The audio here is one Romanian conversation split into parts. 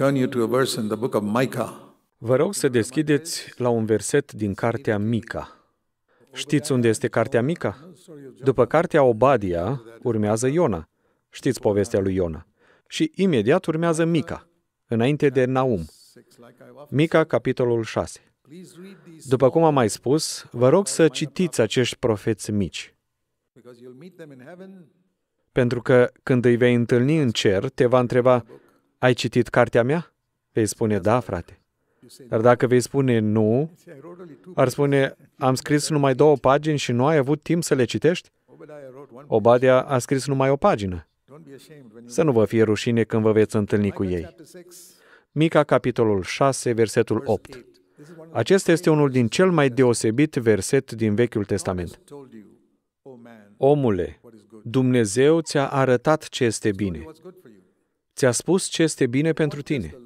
Turn you to a verse in the book of Micah. Vă rog să deschideți la un verset din cartea Mica. Știți unde este cartea Mica? După cartea Obadia urmează Iona. Știți povestea lui Iona. Și imediat urmează Mica, înainte de Naum. Mica, capitolul 6. După cum am mai spus, vă rog să citiți acești profeți mici. Pentru că când îi vei întâlni în cer, te va întreba, ai citit cartea mea? Vei spune, da, frate. Dar dacă vei spune nu, ar spune, am scris numai două pagini și nu ai avut timp să le citești? Obadia a scris numai o pagină. Să nu vă fie rușine când vă veți întâlni cu ei. Mica, capitolul 6, versetul 8. Acesta este unul din cel mai deosebit verset din Vechiul Testament. Omule, Dumnezeu ți-a arătat ce este bine. Ți-a spus ce este bine pentru tine.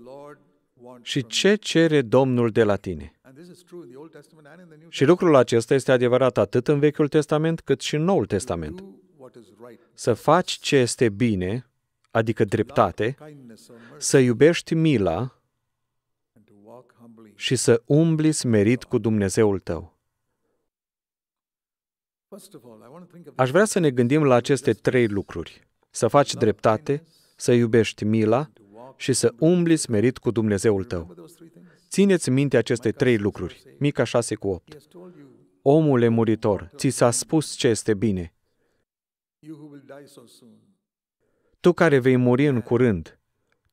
Și ce cere Domnul de la tine? Și lucrul acesta este adevărat atât în Vechiul Testament cât și în Noul Testament. Să faci ce este bine, adică dreptate, să iubești mila și să umbli smerit cu Dumnezeul tău. Aș vrea să ne gândim la aceste trei lucruri. Să faci dreptate, să iubești mila și să umbli smerit cu Dumnezeul tău. Țineți minte aceste trei lucruri, Mica 6 cu 8. Omule muritor, ți s-a spus ce este bine. Tu care vei muri în curând,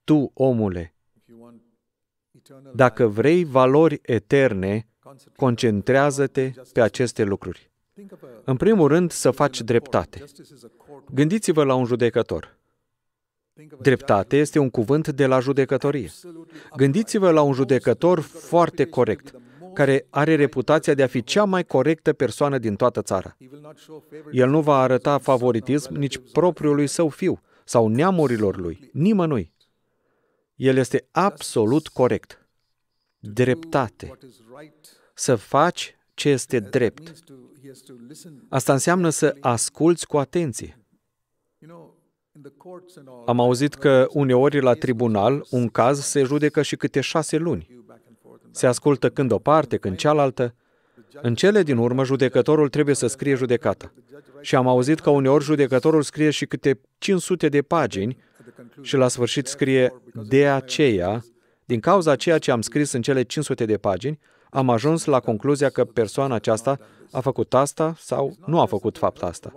tu, omule, dacă vrei valori eterne, concentrează-te pe aceste lucruri. În primul rând, să faci dreptate. Gândiți-vă la un judecător. Dreptate este un cuvânt de la judecătorie. Gândiți-vă la un judecător foarte corect, care are reputația de a fi cea mai corectă persoană din toată țara. El nu va arăta favoritism nici propriului său fiu sau neamurilor lui, nimănui. El este absolut corect. Dreptate. Să faci ce este drept. Asta înseamnă să asculți cu atenție. Am auzit că uneori la tribunal un caz se judecă și câte șase luni. Se ascultă când o parte, când cealaltă. În cele din urmă, judecătorul trebuie să scrie judecata. Și am auzit că uneori judecătorul scrie și câte 500 de pagini și la sfârșit scrie de aceea, din cauza ceea ce am scris în cele 500 de pagini, am ajuns la concluzia că persoana aceasta a făcut asta sau nu a făcut fapt asta.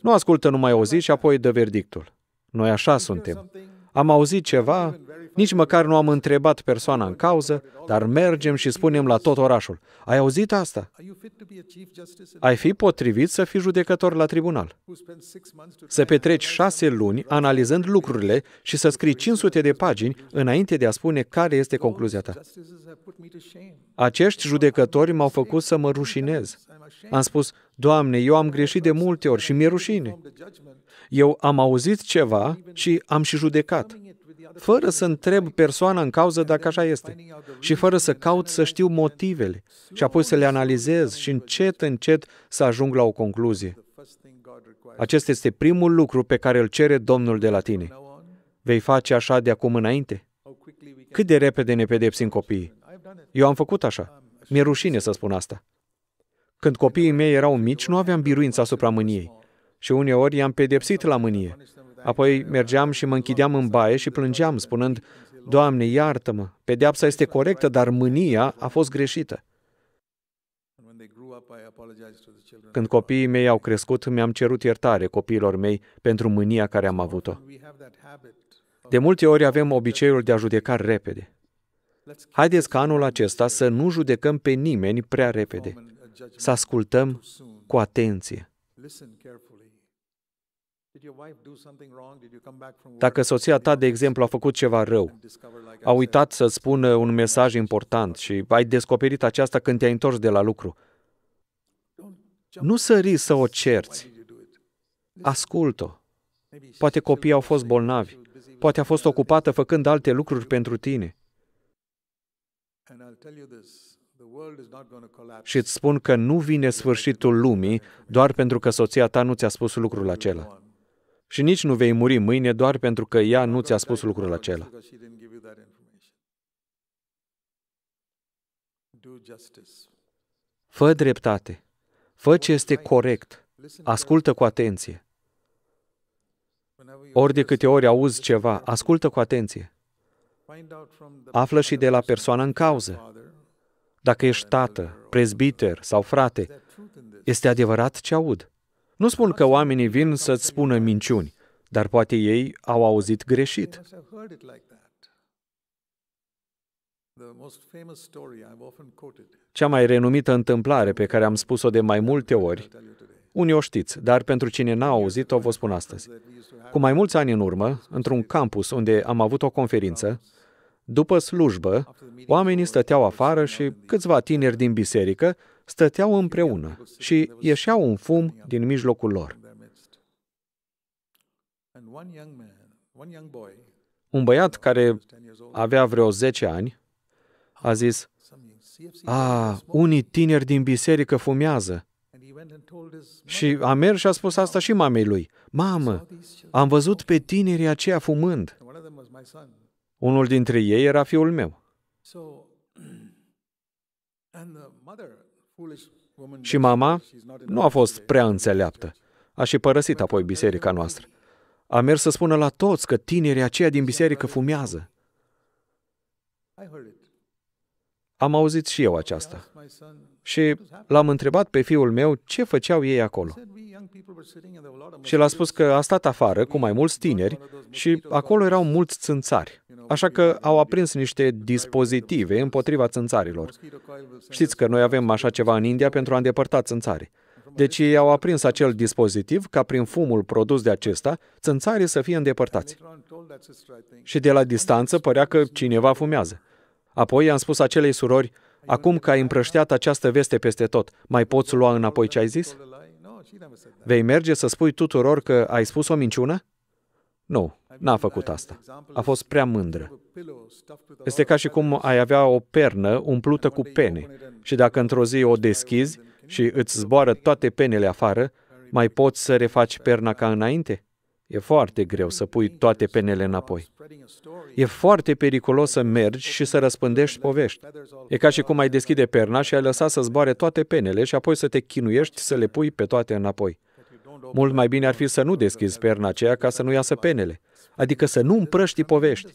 Nu ascultă numai o zi și apoi dă verdictul. Noi așa suntem am auzit ceva, nici măcar nu am întrebat persoana în cauză, dar mergem și spunem la tot orașul, ai auzit asta? Ai fi potrivit să fii judecător la tribunal. Să petreci șase luni analizând lucrurile și să scrii 500 de pagini înainte de a spune care este concluzia ta. Acești judecători m-au făcut să mă rușinez. Am spus, Doamne, eu am greșit de multe ori și mi-e rușine. Eu am auzit ceva și am și judecat, fără să întreb persoana în cauză dacă așa este și fără să caut să știu motivele și apoi să le analizez și încet, încet să ajung la o concluzie. Acest este primul lucru pe care îl cere Domnul de la tine. Vei face așa de acum înainte? Cât de repede ne pedepsim copiii? Eu am făcut așa. Mi-e rușine să spun asta. Când copiii mei erau mici, nu aveam biruință asupra mâniei. Și uneori i-am pedepsit la mânie. Apoi mergeam și mă închideam în baie și plângeam, spunând, Doamne, iartă-mă, pedeapsa este corectă, dar mânia a fost greșită. Când copiii mei au crescut, mi-am cerut iertare copiilor mei pentru mânia care am avut-o. De multe ori avem obiceiul de a judeca repede. Haideți ca anul acesta să nu judecăm pe nimeni prea repede să ascultăm cu atenție. Dacă soția ta, de exemplu, a făcut ceva rău, a uitat să spună un mesaj important și ai descoperit aceasta când te-ai întors de la lucru, nu sări să o cerți. Ascult-o. Poate copiii au fost bolnavi, poate a fost ocupată făcând alte lucruri pentru tine. Și îți spun că nu vine sfârșitul lumii doar pentru că soția ta nu ți-a spus lucrul acela. Și nici nu vei muri mâine doar pentru că ea nu ți-a spus lucrul acela. Fă dreptate. Fă ce este corect. Ascultă cu atenție. Ori de câte ori auzi ceva, ascultă cu atenție. Află și de la persoana în cauză dacă ești tată, prezbiter sau frate, este adevărat ce aud. Nu spun că oamenii vin să-ți spună minciuni, dar poate ei au auzit greșit. Cea mai renumită întâmplare pe care am spus-o de mai multe ori, unii o știți, dar pentru cine n-a auzit-o, vă spun astăzi. Cu mai mulți ani în urmă, într-un campus unde am avut o conferință, după slujbă, oamenii stăteau afară și câțiva tineri din biserică stăteau împreună și ieșeau un fum din mijlocul lor. Un băiat care avea vreo 10 ani a zis, A, unii tineri din biserică fumează. Și a mers și a spus asta și mamei lui. Mamă, am văzut pe tinerii aceia fumând. Unul dintre ei era fiul meu. Și mama nu a fost prea înțeleaptă. A și părăsit apoi biserica noastră. A mers să spună la toți că tinerii aceia din biserică fumează. Am auzit și eu aceasta. Și l-am întrebat pe fiul meu ce făceau ei acolo. Și l-a spus că a stat afară cu mai mulți tineri și acolo erau mulți țânțari. Așa că au aprins niște dispozitive împotriva țânțarilor. Știți că noi avem așa ceva în India pentru a îndepărta țânțarii. Deci ei au aprins acel dispozitiv ca prin fumul produs de acesta, țânțarii să fie îndepărtați. Și de la distanță părea că cineva fumează. Apoi i-am spus acelei surori, acum că ai împrășteat această veste peste tot, mai poți lua înapoi ce ai zis? Vei merge să spui tuturor că ai spus o minciună? Nu, n-a făcut asta. A fost prea mândră. Este ca și cum ai avea o pernă umplută cu pene și dacă într-o zi o deschizi și îți zboară toate penele afară, mai poți să refaci perna ca înainte? E foarte greu să pui toate penele înapoi. E foarte periculos să mergi și să răspândești povești. E ca și cum ai deschide perna și ai lăsa să zboare toate penele și apoi să te chinuiești să le pui pe toate înapoi. Mult mai bine ar fi să nu deschizi perna aceea ca să nu iasă penele, adică să nu împrăști povești.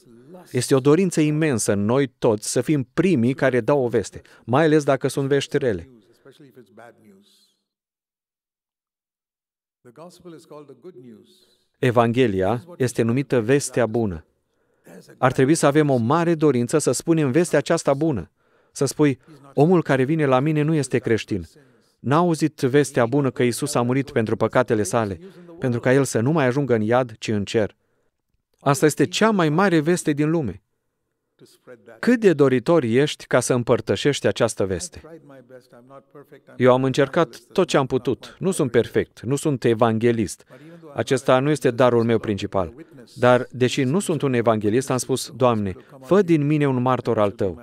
Este o dorință imensă în noi toți să fim primii care dau o veste, mai ales dacă sunt vești rele. Evanghelia este numită vestea bună. Ar trebui să avem o mare dorință să spunem vestea aceasta bună. Să spui, omul care vine la mine nu este creștin. N-a auzit vestea bună că Isus a murit pentru păcatele sale, pentru ca el să nu mai ajungă în iad, ci în cer. Asta este cea mai mare veste din lume. Cât de doritor ești ca să împărtășești această veste? Eu am încercat tot ce am putut. Nu sunt perfect, nu sunt evanghelist, acesta nu este darul meu principal. Dar, deși nu sunt un evanghelist, am spus, Doamne, fă din mine un martor al Tău.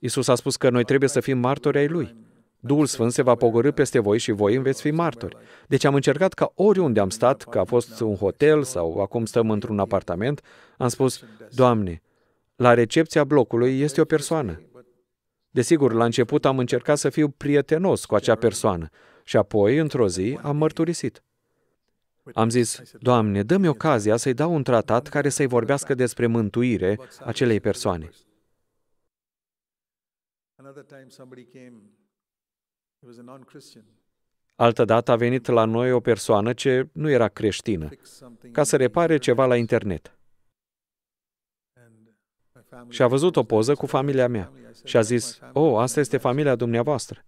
Isus a spus că noi trebuie să fim martori ai Lui. Duhul Sfânt se va pogorâ peste voi și voi veți fi martori. Deci am încercat ca oriunde am stat, că a fost un hotel sau acum stăm într-un apartament, am spus, Doamne, la recepția blocului este o persoană. Desigur, la început am încercat să fiu prietenos cu acea persoană și apoi, într-o zi, am mărturisit. Am zis, Doamne, dă-mi ocazia să-i dau un tratat care să-i vorbească despre mântuire acelei persoane. Altădată a venit la noi o persoană ce nu era creștină, ca să repare ceva la internet. Și a văzut o poză cu familia mea și a zis, oh, asta este familia dumneavoastră.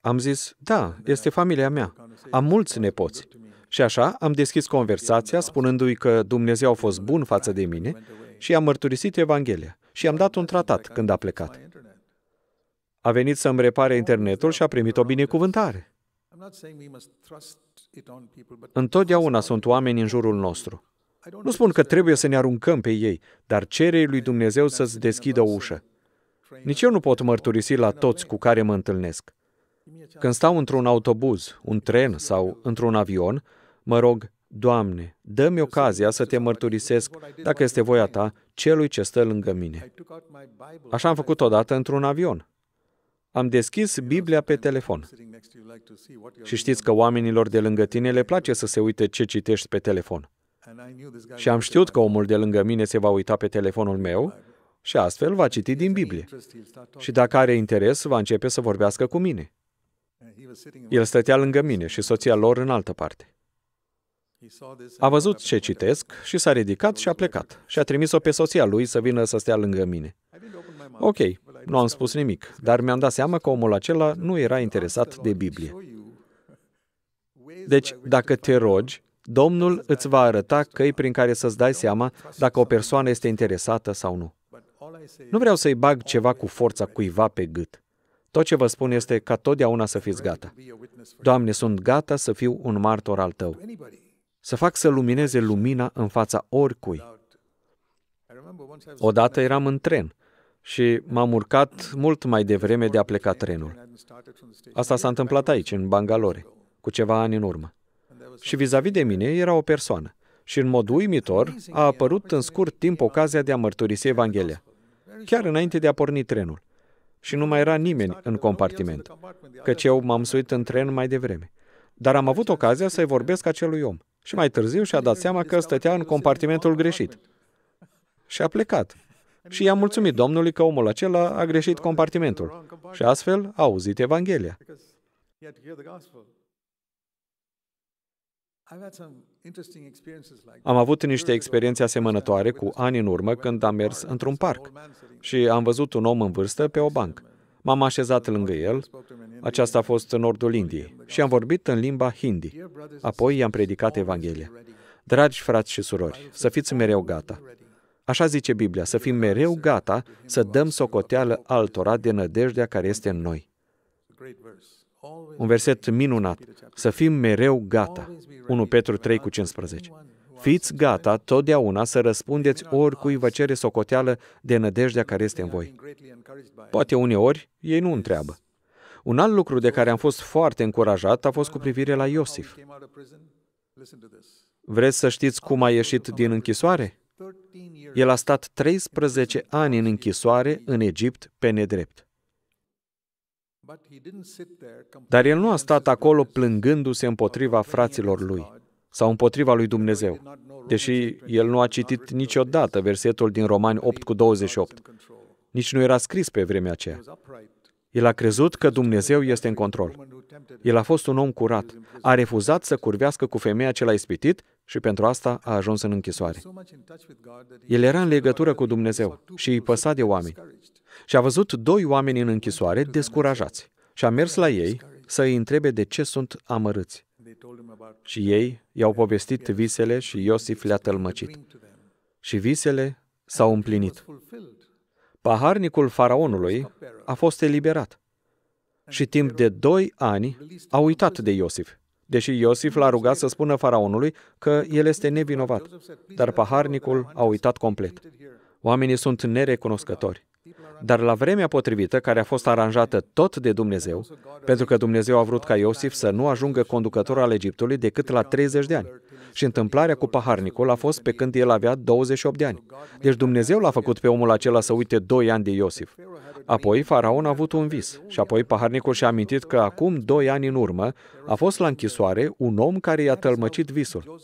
Am zis, da, este familia mea. Am mulți nepoți. Și așa am deschis conversația spunându-i că Dumnezeu a fost bun față de mine și i-am mărturisit Evanghelia și i-am dat un tratat când a plecat. A venit să-mi repare internetul și a primit o binecuvântare. Întotdeauna sunt oameni în jurul nostru. Nu spun că trebuie să ne aruncăm pe ei, dar cere lui Dumnezeu să-ți deschidă o ușă. Nici eu nu pot mărturisi la toți cu care mă întâlnesc. Când stau într-un autobuz, un tren sau într-un avion, Mă rog, Doamne, dă-mi ocazia să te mărturisesc, dacă este voia ta, celui ce stă lângă mine. Așa am făcut odată într-un avion. Am deschis Biblia pe telefon. Și știți că oamenilor de lângă tine le place să se uite ce citești pe telefon. Și am știut că omul de lângă mine se va uita pe telefonul meu și astfel va citi din Biblie. Și dacă are interes, va începe să vorbească cu mine. El stătea lângă mine și soția lor în altă parte. A văzut ce citesc și s-a ridicat și a plecat. Și a trimis-o pe soția lui să vină să stea lângă mine. Ok, nu am spus nimic, dar mi-am dat seama că omul acela nu era interesat de Biblie. Deci, dacă te rogi, Domnul îți va arăta căi prin care să-ți dai seama dacă o persoană este interesată sau nu. Nu vreau să-i bag ceva cu forța cuiva pe gât. Tot ce vă spun este ca totdeauna să fiți gata. Doamne, sunt gata să fiu un martor al Tău să fac să lumineze lumina în fața oricui. Odată eram în tren și m-am urcat mult mai devreme de a pleca trenul. Asta s-a întâmplat aici, în Bangalore, cu ceva ani în urmă. Și vis-a-vis de mine era o persoană. Și în mod uimitor a apărut în scurt timp ocazia de a mărturisi Evanghelia, chiar înainte de a porni trenul. Și nu mai era nimeni în compartiment, căci eu m-am suit în tren mai devreme. Dar am avut ocazia să-i vorbesc acelui om. Și mai târziu și-a dat seama că stătea în compartimentul greșit. Și a plecat. Și i-a mulțumit Domnului că omul acela a greșit compartimentul. Și astfel a auzit Evanghelia. Am avut niște experiențe asemănătoare cu ani în urmă când am mers într-un parc și am văzut un om în vârstă pe o bancă. M-am așezat lângă el, aceasta a fost în nordul Indiei, și am vorbit în limba hindi. Apoi i-am predicat Evanghelia. Dragi frați și surori, să fiți mereu gata. Așa zice Biblia, să fim mereu gata să dăm socoteală altora de nădejdea care este în noi. Un verset minunat. Să fim mereu gata. 1 Petru 3 cu 15. Fiți gata totdeauna să răspundeți oricui vă cere socoteală de nădejdea care este în voi. Poate uneori ei nu întreabă. Un alt lucru de care am fost foarte încurajat a fost cu privire la Iosif. Vreți să știți cum a ieșit din închisoare? El a stat 13 ani în închisoare în Egipt pe nedrept. Dar el nu a stat acolo plângându-se împotriva fraților lui sau împotriva lui Dumnezeu, deși el nu a citit niciodată versetul din Romani 8 cu 28. Nici nu era scris pe vremea aceea. El a crezut că Dumnezeu este în control. El a fost un om curat. A refuzat să curvească cu femeia ce l-a ispitit și pentru asta a ajuns în închisoare. El era în legătură cu Dumnezeu și îi păsa de oameni. Și a văzut doi oameni în închisoare descurajați și a mers la ei să îi întrebe de ce sunt amărâți. Și ei i-au povestit visele și Iosif le-a tălmăcit. Și visele s-au împlinit. Paharnicul faraonului a fost eliberat. Și timp de doi ani a uitat de Iosif, deși Iosif l-a rugat să spună faraonului că el este nevinovat. Dar paharnicul a uitat complet. Oamenii sunt nerecunoscători. Dar la vremea potrivită, care a fost aranjată tot de Dumnezeu, pentru că Dumnezeu a vrut ca Iosif să nu ajungă conducător al Egiptului decât la 30 de ani. Și întâmplarea cu paharnicul a fost pe când el avea 28 de ani. Deci Dumnezeu l-a făcut pe omul acela să uite 2 ani de Iosif. Apoi faraon a avut un vis și apoi paharnicul și-a amintit că acum 2 ani în urmă a fost la închisoare un om care i-a tălmăcit visul.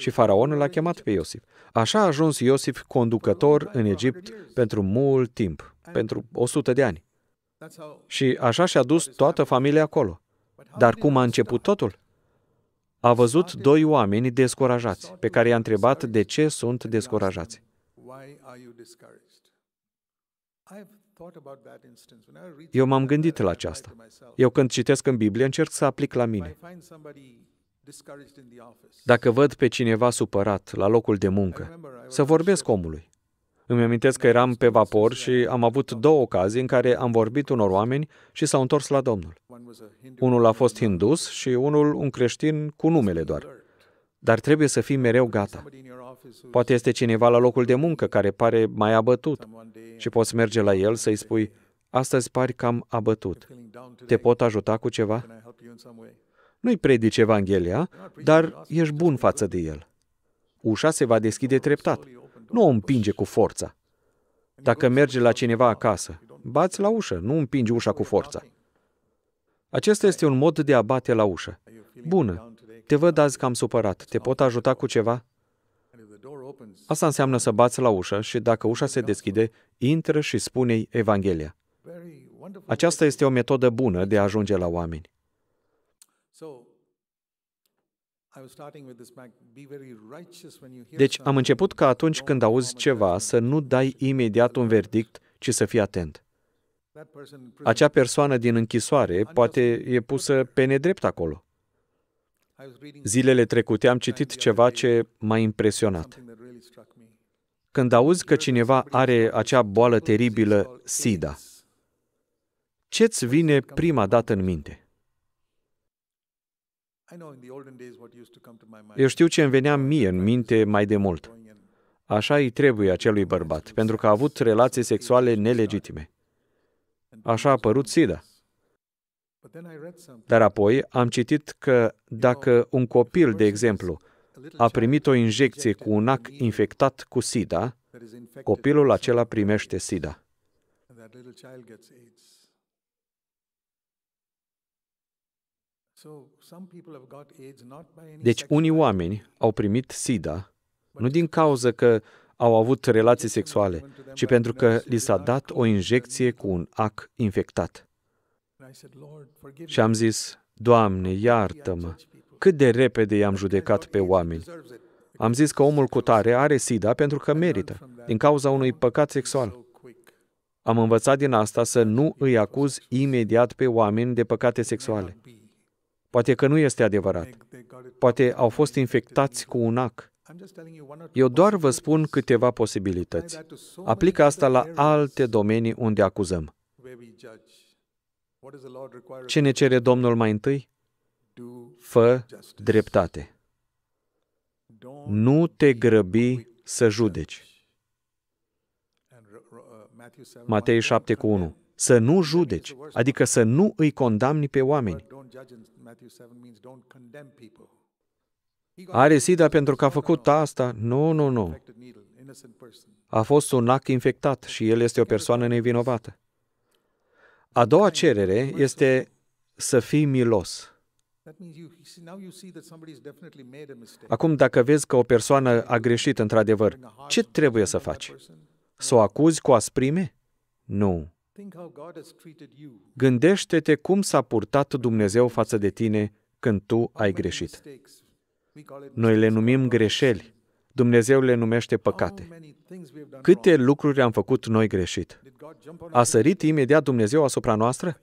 Și faraonul l-a chemat pe Iosif. Așa a ajuns Iosif conducător în Egipt pentru mult timp, pentru 100 de ani. Și așa și-a dus toată familia acolo. Dar cum a început totul? A văzut doi oameni descurajați, pe care i-a întrebat de ce sunt descurajați. Eu m-am gândit la aceasta. Eu când citesc în Biblie încerc să aplic la mine. Dacă văd pe cineva supărat la locul de muncă, să vorbesc omului. Îmi amintesc că eram pe vapor și am avut două ocazii în care am vorbit unor oameni și s-au întors la Domnul. Unul a fost hindus și unul un creștin cu numele doar. Dar trebuie să fii mereu gata. Poate este cineva la locul de muncă care pare mai abătut și poți merge la el să-i spui, astăzi pari cam abătut. Te pot ajuta cu ceva? Nu-i predici Evanghelia, dar ești bun față de el. Ușa se va deschide treptat. Nu o împinge cu forța. Dacă merge la cineva acasă, bați la ușă, nu împingi ușa cu forța. Acesta este un mod de a bate la ușă. Bună, te văd azi că am supărat, te pot ajuta cu ceva? Asta înseamnă să bați la ușă și dacă ușa se deschide, intră și spune-i Evanghelia. Aceasta este o metodă bună de a ajunge la oameni. Deci am început ca atunci când auzi ceva să nu dai imediat un verdict, ci să fii atent. Acea persoană din închisoare poate e pusă pe nedrept acolo. Zilele trecute am citit ceva ce m-a impresionat. Când auzi că cineva are acea boală teribilă, SIDA, ce-ți vine prima dată în minte? Eu știu ce îmi venea mie în minte mai de mult. Așa îi trebuie acelui bărbat, pentru că a avut relații sexuale nelegitime. Așa a apărut SIDA. Dar apoi am citit că dacă un copil, de exemplu, a primit o injecție cu un ac infectat cu SIDA, copilul acela primește SIDA. Deci unii oameni au primit SIDA nu din cauza că au avut relații sexuale, ci pentru că li s-a dat o injecție cu un ac infectat. Și am zis, Doamne, iartă-mă! Cât de repede i-am judecat pe oameni! Am zis că omul cu tare are SIDA pentru că merită, din cauza unui păcat sexual. Am învățat din asta să nu îi acuz imediat pe oameni de păcate sexuale. Poate că nu este adevărat. Poate au fost infectați cu un ac. Eu doar vă spun câteva posibilități. Aplică asta la alte domenii unde acuzăm. Ce ne cere Domnul mai întâi? Fă dreptate. Nu te grăbi să judeci. Matei 7 cu 1 să nu judeci, adică să nu îi condamni pe oameni. Are sida pentru că a făcut asta? Nu, nu, nu. A fost un ac infectat și el este o persoană nevinovată. A doua cerere este să fii milos. Acum, dacă vezi că o persoană a greșit într-adevăr, ce trebuie să faci? Să o acuzi cu asprime? Nu. Gândește-te cum s-a purtat Dumnezeu față de tine când tu ai greșit. Noi le numim greșeli, Dumnezeu le numește păcate. Câte lucruri am făcut noi greșit? A sărit imediat Dumnezeu asupra noastră?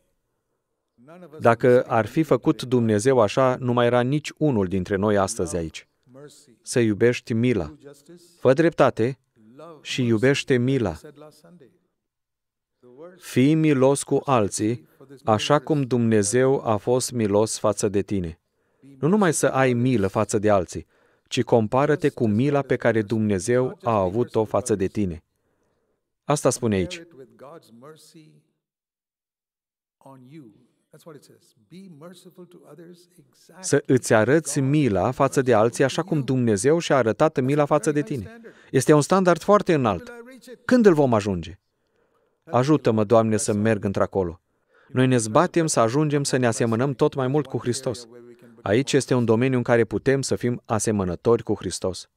Dacă ar fi făcut Dumnezeu așa, nu mai era nici unul dintre noi astăzi aici. Să iubești mila. Fă dreptate și iubește mila fii milos cu alții, așa cum Dumnezeu a fost milos față de tine. Nu numai să ai milă față de alții, ci compară-te cu mila pe care Dumnezeu a avut-o față de tine. Asta spune aici. Să îți arăți mila față de alții așa cum Dumnezeu și-a arătat mila față de tine. Este un standard foarte înalt. Când îl vom ajunge? Ajută-mă, Doamne, să merg într-acolo. Noi ne zbatem să ajungem să ne asemănăm tot mai mult cu Hristos. Aici este un domeniu în care putem să fim asemănători cu Hristos.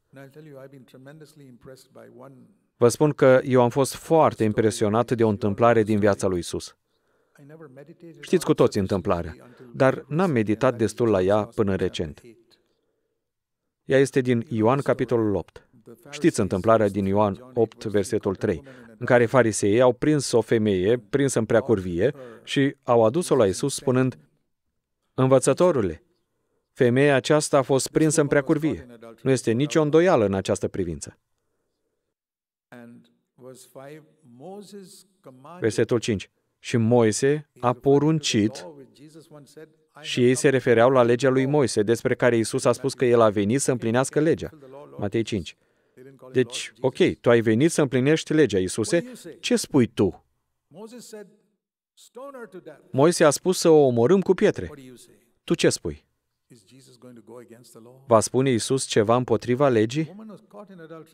Vă spun că eu am fost foarte impresionat de o întâmplare din viața lui Isus. Știți cu toți întâmplarea, dar n-am meditat destul la ea până recent. Ea este din Ioan capitolul 8. Știți întâmplarea din Ioan 8, versetul 3, în care fariseii au prins o femeie prinsă în preacurvie și au adus-o la Isus spunând, Învățătorule, femeia aceasta a fost prinsă în preacurvie. Nu este nicio îndoială în această privință. Versetul 5. Și Moise a poruncit și ei se refereau la legea lui Moise, despre care Isus a spus că el a venit să împlinească legea. Matei 5. Deci, ok, tu ai venit să împlinești legea, Iisuse, ce spui tu? Moise a spus să o omorâm cu pietre. Tu ce spui? Va spune Isus ceva împotriva legii?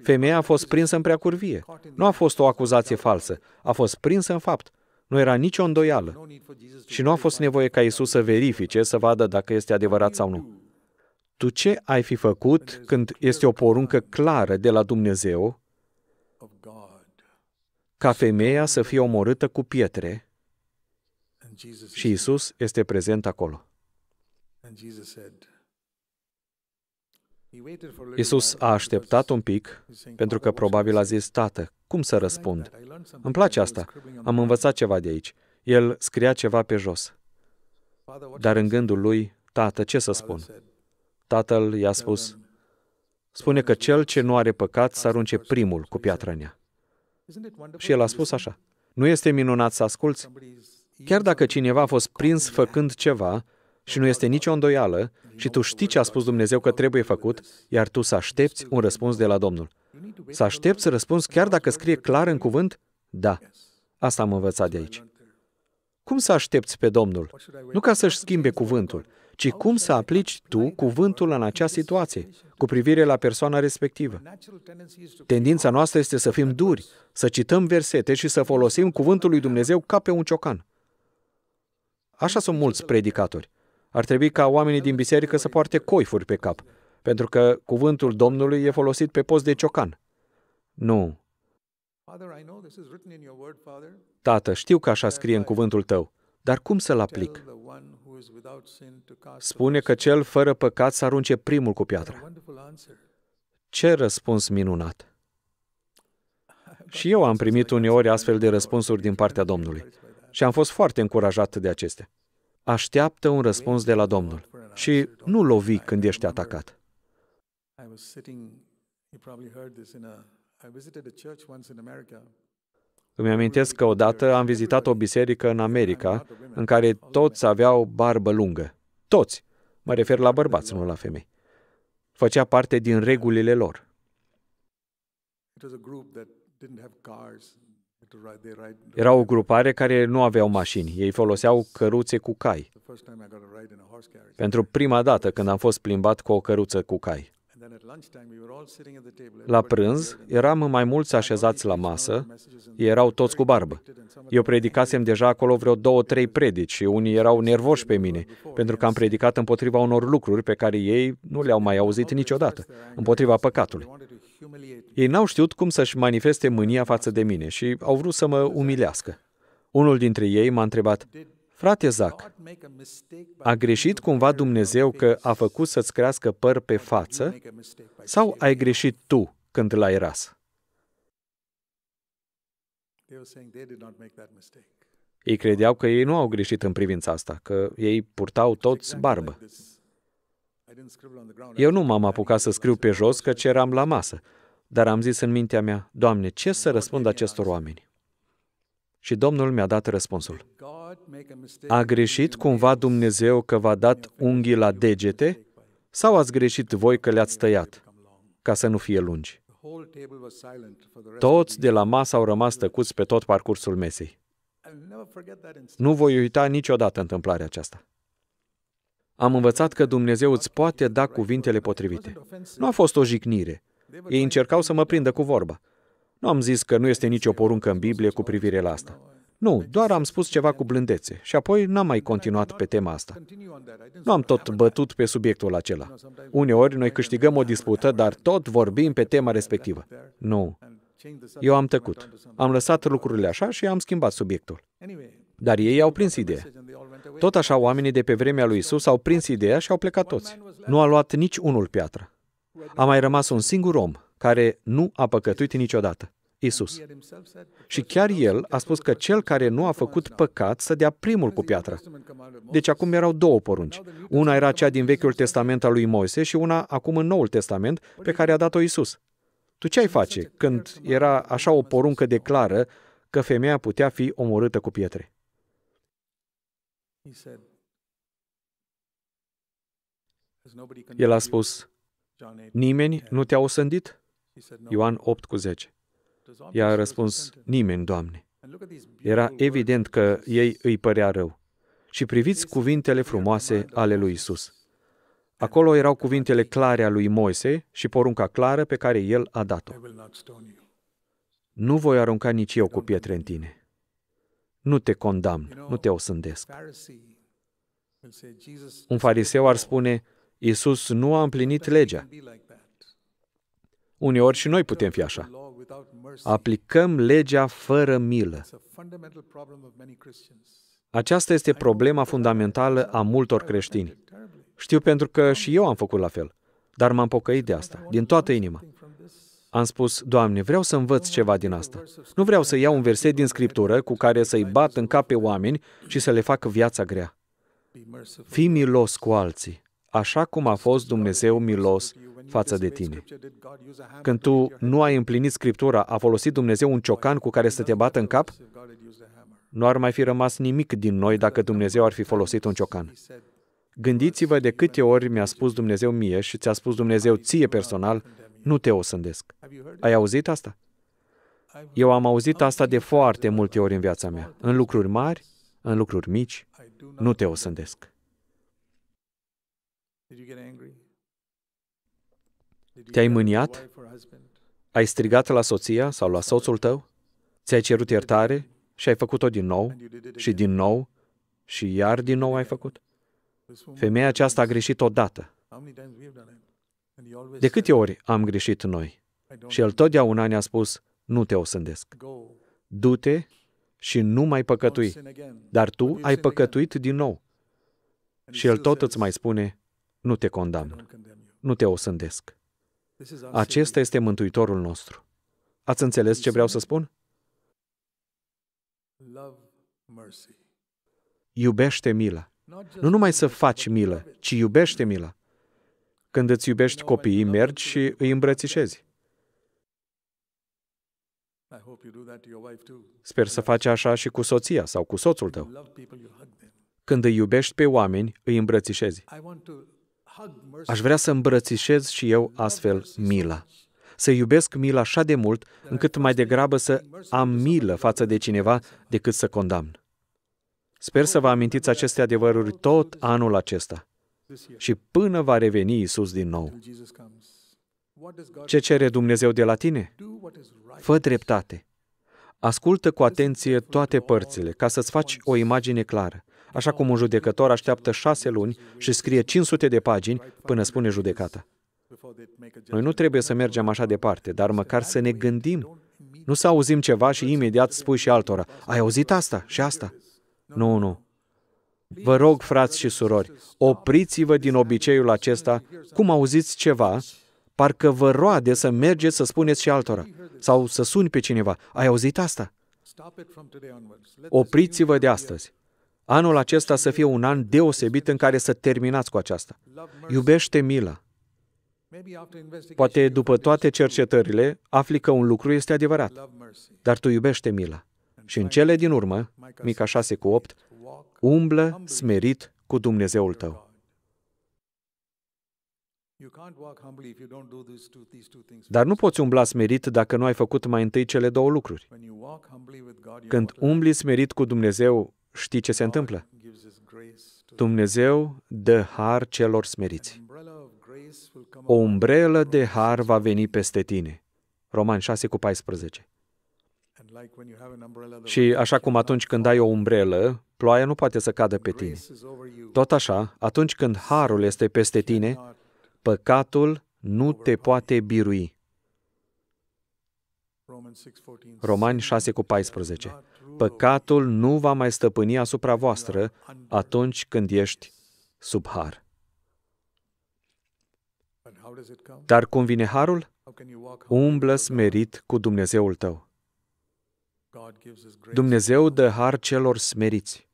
Femeia a fost prinsă în preacurvie. Nu a fost o acuzație falsă. A fost prinsă în fapt. Nu era nicio îndoială. Și nu a fost nevoie ca Isus să verifice, să vadă dacă este adevărat sau nu tu ce ai fi făcut când este o poruncă clară de la Dumnezeu ca femeia să fie omorâtă cu pietre și Isus este prezent acolo. Isus a așteptat un pic, pentru că probabil a zis, Tată, cum să răspund? Îmi place asta. Am învățat ceva de aici. El scria ceva pe jos. Dar în gândul lui, Tată, ce să spun? Tatăl i-a spus, spune că cel ce nu are păcat să arunce primul cu piatra în ea. Și el a spus așa, nu este minunat să asculți? Chiar dacă cineva a fost prins făcând ceva și nu este nicio îndoială și tu știi ce a spus Dumnezeu că trebuie făcut, iar tu să aștepți un răspuns de la Domnul. Să aștepți răspuns chiar dacă scrie clar în cuvânt? Da. Asta am învățat de aici. Cum să aștepți pe Domnul? Nu ca să-și schimbe cuvântul, ci cum să aplici tu cuvântul în acea situație, cu privire la persoana respectivă. Tendința noastră este să fim duri, să cităm versete și să folosim cuvântul lui Dumnezeu ca pe un ciocan. Așa sunt mulți predicatori. Ar trebui ca oamenii din biserică să poarte coifuri pe cap, pentru că cuvântul Domnului e folosit pe post de ciocan. Nu. Tată, știu că așa scrie în cuvântul tău, dar cum să-l aplic? Spune că cel fără păcat să arunce primul cu piatra. Ce răspuns minunat! Și eu am primit uneori astfel de răspunsuri din partea Domnului și am fost foarte încurajat de acestea. Așteaptă un răspuns de la Domnul și nu lovi când ești atacat. you probably heard this in a, I visited a church once in America îmi amintesc că odată am vizitat o biserică în America în care toți aveau barbă lungă. Toți. Mă refer la bărbați, nu la femei. Făcea parte din regulile lor. Era o grupare care nu aveau mașini. Ei foloseau căruțe cu cai. Pentru prima dată când am fost plimbat cu o căruță cu cai. La prânz, eram mai mulți așezați la masă, erau toți cu barbă. Eu predicasem deja acolo vreo două, trei predici și unii erau nervoși pe mine, pentru că am predicat împotriva unor lucruri pe care ei nu le-au mai auzit niciodată, împotriva păcatului. Ei n-au știut cum să-și manifeste mânia față de mine și au vrut să mă umilească. Unul dintre ei m-a întrebat, Frate Zac, a greșit cumva Dumnezeu că a făcut să-ți crească păr pe față sau ai greșit tu când l-ai ras? Ei credeau că ei nu au greșit în privința asta, că ei purtau toți barbă. Eu nu m-am apucat să scriu pe jos că ceram la masă, dar am zis în mintea mea, Doamne, ce să răspund acestor oameni? Și Domnul mi-a dat răspunsul. A greșit cumva Dumnezeu că v-a dat unghii la degete? Sau ați greșit voi că le-ați tăiat, ca să nu fie lungi? Toți de la masă au rămas tăcuți pe tot parcursul mesei. Nu voi uita niciodată întâmplarea aceasta. Am învățat că Dumnezeu îți poate da cuvintele potrivite. Nu a fost o jignire. Ei încercau să mă prindă cu vorba. Nu am zis că nu este nicio poruncă în Biblie cu privire la asta. Nu, doar am spus ceva cu blândețe și apoi n-am mai continuat pe tema asta. Nu am tot bătut pe subiectul acela. Uneori noi câștigăm o dispută, dar tot vorbim pe tema respectivă. Nu. Eu am tăcut. Am lăsat lucrurile așa și am schimbat subiectul. Dar ei au prins ideea. Tot așa oamenii de pe vremea lui Isus au prins ideea și au plecat toți. Nu a luat nici unul piatră. A mai rămas un singur om care nu a păcătuit niciodată. Isus. Și chiar el a spus că cel care nu a făcut păcat să dea primul cu piatră. Deci acum erau două porunci. Una era cea din Vechiul Testament al lui Moise și una acum în Noul Testament pe care a dat-o Isus. Tu ce ai face când era așa o poruncă de clară că femeia putea fi omorâtă cu pietre? El a spus, nimeni nu te-a osândit? Ioan 8 cu 10. I-a răspuns, nimeni, Doamne. Era evident că ei îi părea rău. Și priviți cuvintele frumoase ale lui Isus. Acolo erau cuvintele clare a lui Moise și porunca clară pe care el a dat-o. Nu voi arunca nici eu cu pietre în tine. Nu te condamn, nu te osândesc. Un fariseu ar spune, Iisus nu a împlinit legea. Uneori și noi putem fi așa aplicăm legea fără milă. Aceasta este problema fundamentală a multor creștini. Știu pentru că și eu am făcut la fel, dar m-am pocăit de asta, din toată inima. Am spus, Doamne, vreau să învăț ceva din asta. Nu vreau să iau un verset din Scriptură cu care să-i bat în cap pe oameni și să le fac viața grea. Fii milos cu alții așa cum a fost Dumnezeu milos față de tine. Când tu nu ai împlinit Scriptura, a folosit Dumnezeu un ciocan cu care să te bată în cap? Nu ar mai fi rămas nimic din noi dacă Dumnezeu ar fi folosit un ciocan. Gândiți-vă de câte ori mi-a spus Dumnezeu mie și ți-a spus Dumnezeu ție personal, nu te osândesc. Ai auzit asta? Eu am auzit asta de foarte multe ori în viața mea, în lucruri mari, în lucruri mici, nu te osândesc. Te-ai mâniat? Ai strigat la soția sau la soțul tău? Ți-ai cerut iertare și ai făcut-o din nou și din nou și iar din nou ai făcut? Femeia aceasta a greșit odată. De câte ori am greșit noi? Și el totdeauna ne-a spus, nu te osândesc. Du-te și nu mai păcătui. Dar tu ai păcătuit din nou. Și el tot îți mai spune, nu te condamn. Nu te osândesc. Acesta este Mântuitorul nostru. Ați înțeles ce vreau să spun? Iubește mila. Nu numai să faci milă, ci iubește mila. Când îți iubești copiii, mergi și îi îmbrățișezi. Sper să faci așa și cu soția sau cu soțul tău. Când îi iubești pe oameni, îi îmbrățișezi. Aș vrea să îmbrățișez și eu astfel mila. Să iubesc mila așa de mult, încât mai degrabă să am milă față de cineva decât să condamn. Sper să vă amintiți aceste adevăruri tot anul acesta și până va reveni Isus din nou. Ce cere Dumnezeu de la tine? Fă dreptate. Ascultă cu atenție toate părțile, ca să-ți faci o imagine clară așa cum un judecător așteaptă șase luni și scrie 500 de pagini până spune judecata. Noi nu trebuie să mergem așa departe, dar măcar să ne gândim. Nu să auzim ceva și imediat spui și altora, ai auzit asta și asta? Nu, nu. Vă rog, frați și surori, opriți-vă din obiceiul acesta, cum auziți ceva, parcă vă roade să mergeți să spuneți și altora, sau să suni pe cineva, ai auzit asta? Opriți-vă de astăzi anul acesta să fie un an deosebit în care să terminați cu aceasta. Iubește mila. Poate după toate cercetările afli că un lucru este adevărat, dar tu iubește mila. Și în cele din urmă, Mica 6 cu 8, umblă smerit cu Dumnezeul tău. Dar nu poți umbla smerit dacă nu ai făcut mai întâi cele două lucruri. Când umbli smerit cu Dumnezeu știi ce se întâmplă? Dumnezeu dă har celor smeriți. O umbrelă de har va veni peste tine. Roman 6 cu 14. Și așa cum atunci când ai o umbrelă, ploaia nu poate să cadă pe tine. Tot așa, atunci când harul este peste tine, păcatul nu te poate birui. Romani 6 cu 14. Păcatul nu va mai stăpâni asupra voastră atunci când ești sub har. Dar cum vine harul? Umblă smerit cu Dumnezeul tău. Dumnezeu dă har celor smeriți.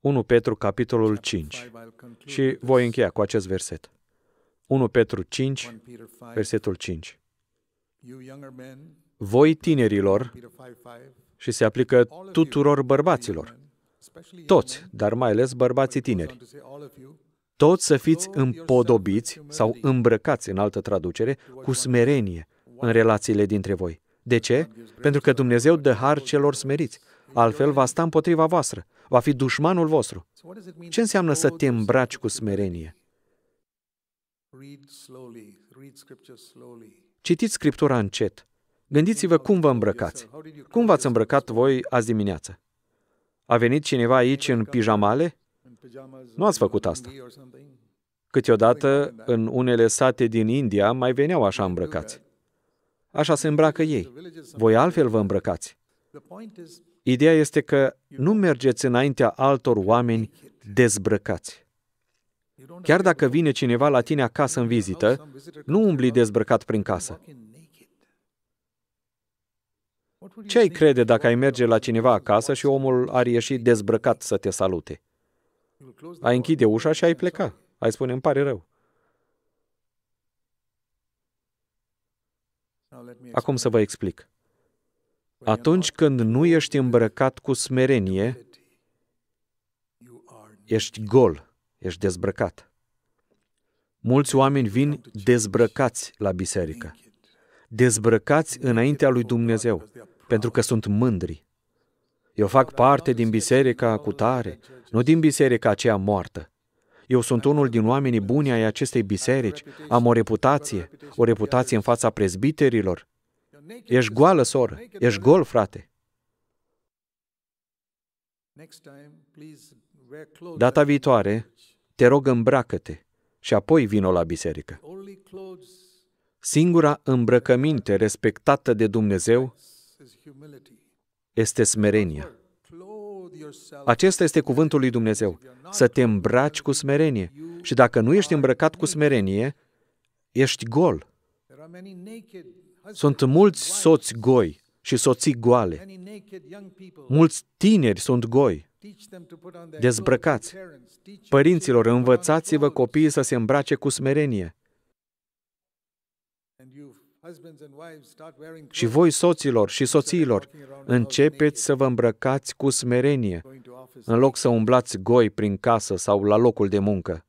1 Petru, capitolul 5. Și voi încheia cu acest verset. 1 Petru 5, versetul 5 voi tinerilor și se aplică tuturor bărbaților, toți, dar mai ales bărbații tineri, toți să fiți împodobiți sau îmbrăcați în altă traducere cu smerenie în relațiile dintre voi. De ce? Pentru că Dumnezeu dă har celor smeriți. Altfel va sta împotriva voastră, va fi dușmanul vostru. Ce înseamnă să te îmbraci cu smerenie? Citiți Scriptura încet. Gândiți-vă cum vă îmbrăcați. Cum v-ați îmbrăcat voi azi dimineață? A venit cineva aici în pijamale? Nu ați făcut asta. Câteodată, în unele sate din India, mai veneau așa îmbrăcați. Așa se îmbracă ei. Voi altfel vă îmbrăcați. Ideea este că nu mergeți înaintea altor oameni dezbrăcați. Chiar dacă vine cineva la tine acasă în vizită, nu umbli dezbrăcat prin casă. Ce ai crede dacă ai merge la cineva acasă și omul ar ieși dezbrăcat să te salute? Ai închide ușa și ai pleca. Ai spune, îmi pare rău. Acum să vă explic. Atunci când nu ești îmbrăcat cu smerenie, ești gol ești dezbrăcat. Mulți oameni vin dezbrăcați la biserică. Dezbrăcați înaintea lui Dumnezeu, pentru că sunt mândri. Eu fac parte din biserica cu tare, nu din biserica aceea moartă. Eu sunt unul din oamenii buni ai acestei biserici, am o reputație, o reputație în fața prezbiterilor. Ești goală, soră, ești gol, frate. Data viitoare, te rog îmbracă-te și apoi vino la biserică. Singura îmbrăcăminte respectată de Dumnezeu este smerenia. Acesta este cuvântul lui Dumnezeu, să te îmbraci cu smerenie. Și dacă nu ești îmbrăcat cu smerenie, ești gol. Sunt mulți soți goi și soții goale. Mulți tineri sunt goi, dezbrăcați. Părinților, învățați-vă copiii să se îmbrace cu smerenie. Și voi, soților și soțiilor, începeți să vă îmbrăcați cu smerenie, în loc să umblați goi prin casă sau la locul de muncă.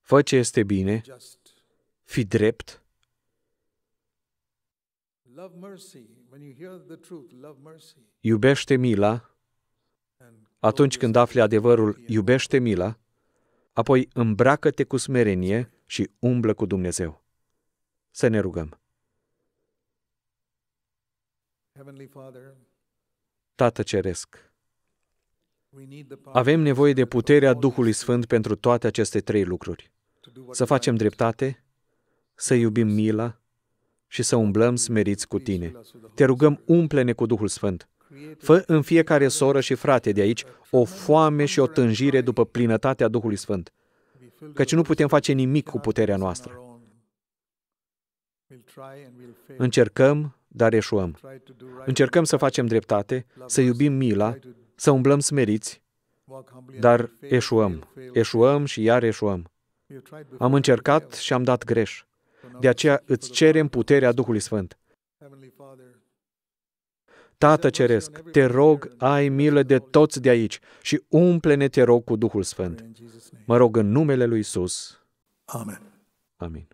Fă ce este bine, fi drept. Iubește mila, atunci când afli adevărul, iubește mila, apoi îmbracă-te cu smerenie și umblă cu Dumnezeu. Să ne rugăm. Tată Ceresc, avem nevoie de puterea Duhului Sfânt pentru toate aceste trei lucruri. Să facem dreptate, să iubim mila și să umblăm smeriți cu Tine. Te rugăm, umple-ne cu Duhul Sfânt Fă în fiecare soră și frate de aici o foame și o tânjire după plinătatea Duhului Sfânt, căci nu putem face nimic cu puterea noastră. Încercăm, dar eșuăm. Încercăm să facem dreptate, să iubim mila, să umblăm smeriți, dar eșuăm, eșuăm și iar eșuăm. Am încercat și am dat greș. De aceea îți cerem puterea Duhului Sfânt. Tată Ceresc, te rog, ai milă de toți de aici și umple-ne, te rog, cu Duhul Sfânt. Mă rog în numele lui Isus. Amen. Amin.